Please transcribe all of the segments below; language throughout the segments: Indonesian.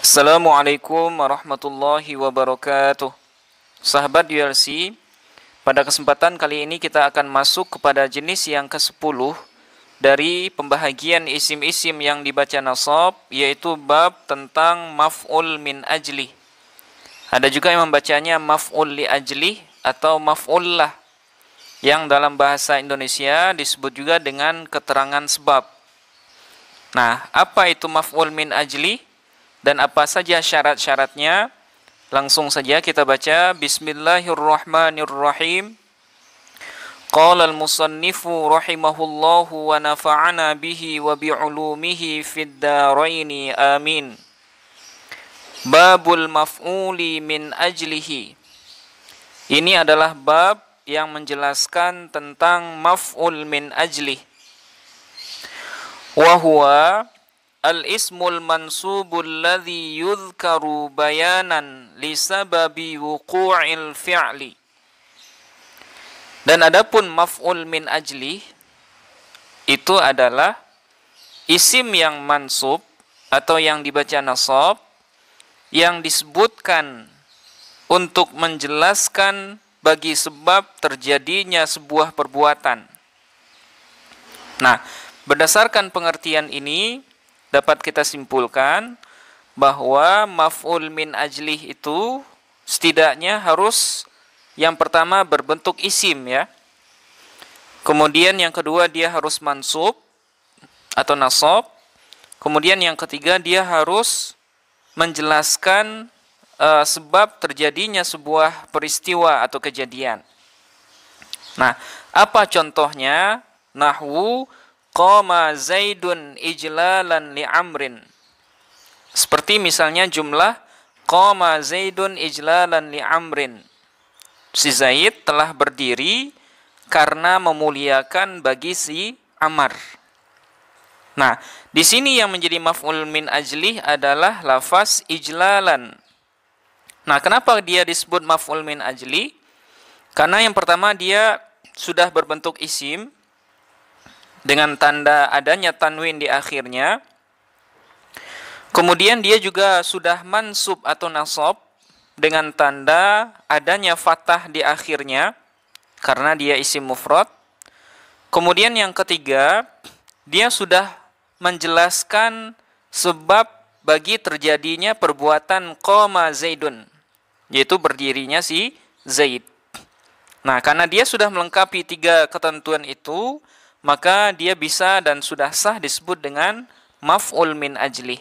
Assalamualaikum warahmatullahi wabarakatuh. Sahabat ULC, pada kesempatan kali ini kita akan masuk kepada jenis yang ke-10 dari pembahagian isim-isim yang dibaca nasab yaitu bab tentang maf'ul min ajli. Ada juga yang membacanya maf'ul li ajli atau maf'ullah yang dalam bahasa Indonesia disebut juga dengan keterangan sebab. Nah, apa itu maf'ul min ajli? dan apa saja syarat-syaratnya. Langsung saja kita baca Bismillahirrahmanirrahim. Qala al-musannifu rahimahullahu wa nafa'ana bihi wa bi'ulumihi fid daraini amin. Babul maf'uli min ajlihi. Ini adalah bab yang menjelaskan tentang maf'ul min ajlih. Wa huwa Al-ismul mansubul ladhi yudhkaru bayanan sababi wuqu'il fi'li. Dan adapun maf'ul min ajli itu adalah isim yang mansub atau yang dibaca nasab yang disebutkan untuk menjelaskan bagi sebab terjadinya sebuah perbuatan. Nah, berdasarkan pengertian ini, dapat kita simpulkan bahwa maf'ul min ajlih itu setidaknya harus yang pertama berbentuk isim ya. Kemudian yang kedua dia harus mansub atau nasab. Kemudian yang ketiga dia harus menjelaskan uh, sebab terjadinya sebuah peristiwa atau kejadian. Nah, apa contohnya? Nahwu Qama Zaidun ijlalan li amrin. Seperti misalnya jumlah Qama Zaidun ijlalan li amrin. Si Zaid telah berdiri karena memuliakan bagi si Amar. Nah, di sini yang menjadi maf'ul min ajlih adalah lafaz ijlalan. Nah, kenapa dia disebut maf'ul min ajli? Karena yang pertama dia sudah berbentuk isim dengan tanda adanya tanwin di akhirnya. Kemudian dia juga sudah mansub atau nasab dengan tanda adanya fathah di akhirnya karena dia isi mufrad. Kemudian yang ketiga, dia sudah menjelaskan sebab bagi terjadinya perbuatan koma Zaidun, yaitu berdirinya si Zaid. Nah, karena dia sudah melengkapi tiga ketentuan itu, maka dia bisa dan sudah sah disebut dengan maf'ul min ajli.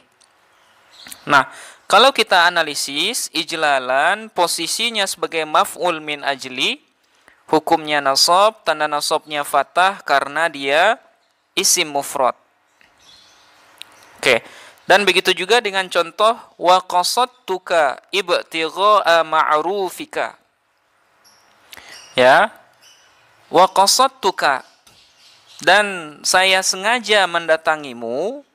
Nah, kalau kita analisis ijlalan posisinya sebagai maf'ul min ajli, hukumnya nasab, tanda nasabnya fathah karena dia isim mufrad. Oke. Dan begitu juga dengan contoh wa qasadtuka ibtigha'a eh, ma'rufika. Ya. Wa qasadtuka dan saya sengaja mendatangimu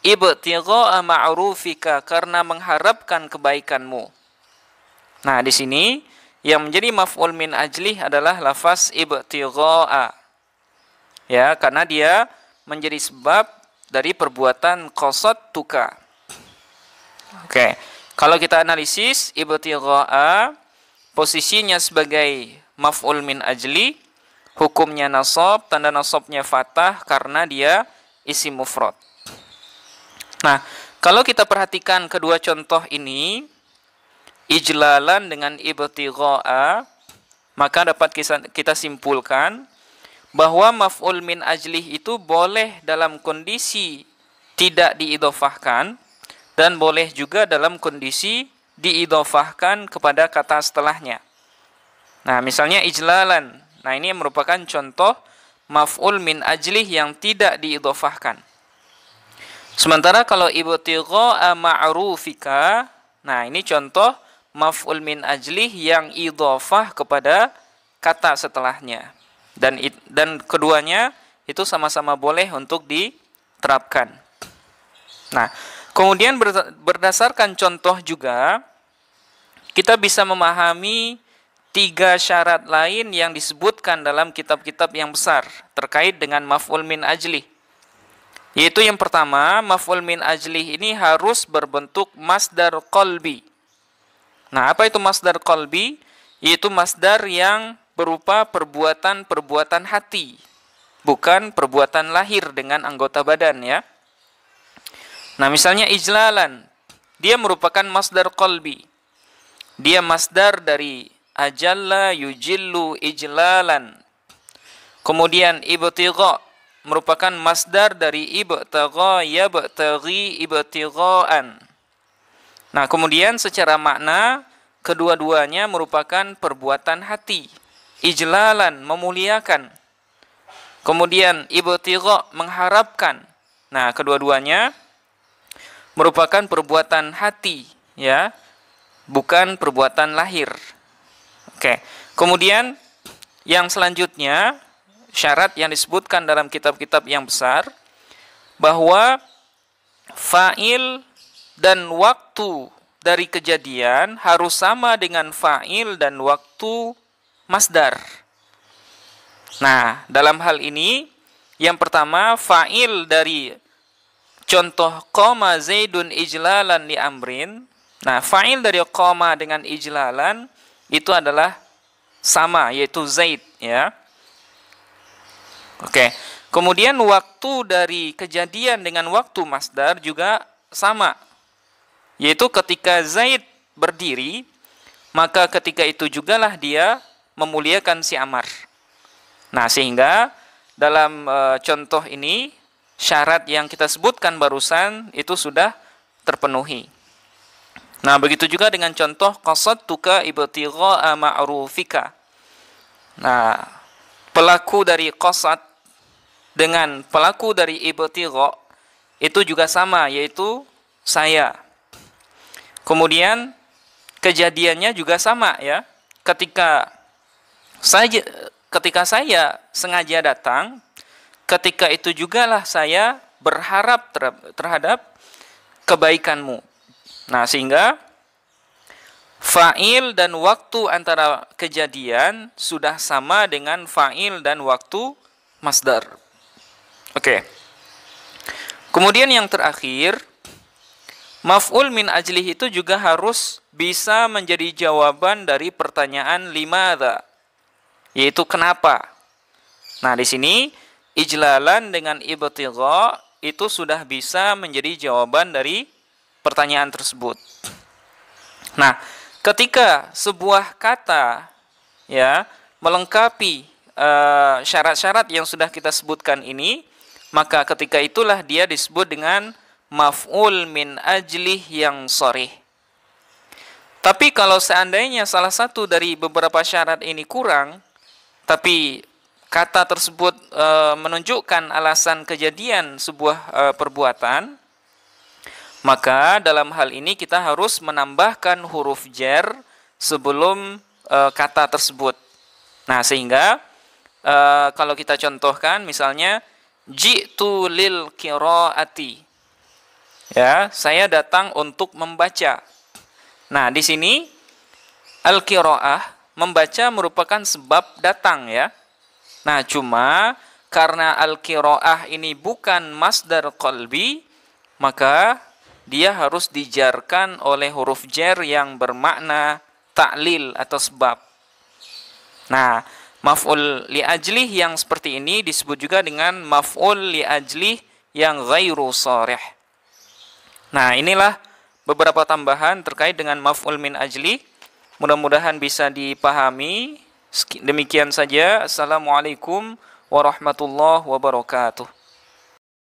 ibtigha'a ma'rufika karena mengharapkan kebaikanmu. Nah, di sini yang menjadi maf'ul min ajlih adalah lafaz ibtigha'a. Ya, karena dia menjadi sebab dari perbuatan qasad tuka. Oke. Okay. Kalau kita analisis ibtigha'a posisinya sebagai maf'ul min ajli hukumnya nasab, tanda nasabnya fathah karena dia isi mufrad. Nah, kalau kita perhatikan kedua contoh ini, ijlalan dengan ibtigha'a, maka dapat kita simpulkan bahwa maf'ul min ajlih itu boleh dalam kondisi tidak diidofahkan dan boleh juga dalam kondisi diidofahkan kepada kata setelahnya. Nah, misalnya ijlalan Nah, ini merupakan contoh maf'ul min ajlih yang tidak diidofahkan. Sementara kalau ibtigha ma'rufika, nah ini contoh maf'ul min ajlih yang idofah kepada kata setelahnya. Dan dan keduanya itu sama-sama boleh untuk diterapkan. Nah, kemudian berdasarkan contoh juga kita bisa memahami tiga syarat lain yang disebutkan dalam kitab-kitab yang besar terkait dengan maf'ul min ajli. Yaitu yang pertama, maf'ul min ajli ini harus berbentuk masdar kolbi. Nah, apa itu masdar kolbi? Yaitu masdar yang berupa perbuatan-perbuatan hati, bukan perbuatan lahir dengan anggota badan ya. Nah, misalnya ijlalan, dia merupakan masdar kolbi. Dia masdar dari ajalla yujillu ijlalan. Kemudian ibtigha merupakan masdar dari ibtagha yabtaghi ibtigha'an. Nah, kemudian secara makna kedua-duanya merupakan perbuatan hati. Ijlalan memuliakan. Kemudian ibtigha mengharapkan. Nah, kedua-duanya merupakan perbuatan hati ya, bukan perbuatan lahir. Oke. Kemudian yang selanjutnya syarat yang disebutkan dalam kitab-kitab yang besar bahwa fa'il dan waktu dari kejadian harus sama dengan fa'il dan waktu masdar. Nah, dalam hal ini yang pertama fa'il dari contoh koma zaidun ijlalan li amrin. Nah, fa'il dari koma dengan ijlalan itu adalah sama yaitu Zaid ya. Oke. Kemudian waktu dari kejadian dengan waktu masdar juga sama. Yaitu ketika Zaid berdiri, maka ketika itu jugalah dia memuliakan si Amar. Nah, sehingga dalam e, contoh ini syarat yang kita sebutkan barusan itu sudah terpenuhi. Nah, begitu juga dengan contoh qasad tuka ibtigha'a ma'rufika. Nah, pelaku dari qasad dengan pelaku dari ibtigha' itu juga sama yaitu saya. Kemudian kejadiannya juga sama ya. Ketika saya ketika saya sengaja datang, ketika itu jugalah saya berharap terhadap kebaikanmu Nah, sehingga fa'il dan waktu antara kejadian sudah sama dengan fa'il dan waktu masdar. Oke. Okay. Kemudian yang terakhir, maf'ul min ajlih itu juga harus bisa menjadi jawaban dari pertanyaan limadha, yaitu kenapa. Nah, di sini ijlalan dengan ibtigha itu sudah bisa menjadi jawaban dari pertanyaan tersebut. Nah, ketika sebuah kata ya melengkapi eh, syarat-syarat uh, yang sudah kita sebutkan ini, maka ketika itulah dia disebut dengan maf'ul min ajlih yang sorih. Tapi kalau seandainya salah satu dari beberapa syarat ini kurang, tapi kata tersebut e, menunjukkan alasan kejadian sebuah e, perbuatan, maka dalam hal ini kita harus menambahkan huruf jer sebelum e, kata tersebut. Nah, sehingga e, kalau kita contohkan misalnya jitu lil qiraati. Ya, saya datang untuk membaca. Nah, di sini al qiraah membaca merupakan sebab datang ya. Nah, cuma karena al qiraah ini bukan masdar kolbi maka dia harus dijarkan oleh huruf jer yang bermakna taklil atau sebab. Nah, maf'ul li ajlih yang seperti ini disebut juga dengan maf'ul li ajlih yang ghairu sarih. Nah, inilah beberapa tambahan terkait dengan maf'ul min ajli. Mudah-mudahan bisa dipahami. Demikian saja. Assalamualaikum warahmatullahi wabarakatuh.